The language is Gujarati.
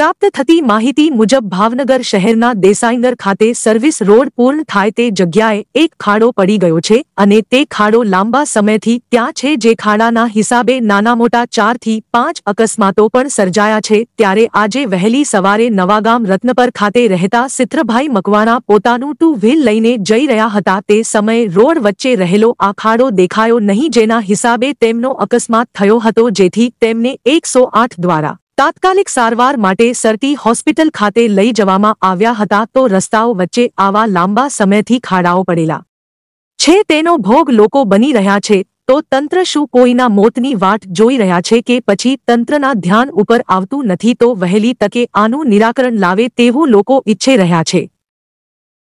પ્રાપ્ત થતી માહિતી મુજબ ભાવનગર શહેરના દેસાઈનગર ખાતે સર્વિસ રોડ પૂર્ણ થાય તે જગ્યાએ એક ખાડો પડી ગયો છે અને તે ખાડો લાંબા સમયથી ત્યાં છે જે ખાડાના હિસાબે નાના મોટા ચારથી પાંચ અકસ્માતો પણ સર્જાયા છે ત્યારે આજે વહેલી સવારે નવાગામ રત્નપર ખાતે રહેતા સિત્રભાઈ મકવાણા પોતાનું ટુ વ્હીલ લઈને જઈ રહ્યા હતા તે સમયે રોડ વચ્ચે રહેલો આ ખાડો દેખાયો નહીં જેના હિસાબે તેમનો અકસ્માત થયો હતો જેથી તેમને એકસો દ્વારા તાત્કાલિક સારવાર માટે સરટી હોસ્પિટલ ખાતે લઈ જવામાં આવ્યા હતા તો રસ્તાઓ વચ્ચે આવા લાંબા સમયથી ખાડાઓ પડેલા છે તેનો ભોગ લોકો બની રહ્યા છે તો તંત્ર શું કોઈના મોતની વાટ જોઈ રહ્યા છે કે પછી તંત્રના ધ્યાન ઉપર આવતું નથી તો વહેલી તકે આનું નિરાકરણ લાવે તેવું લોકો ઈચ્છે રહ્યા છે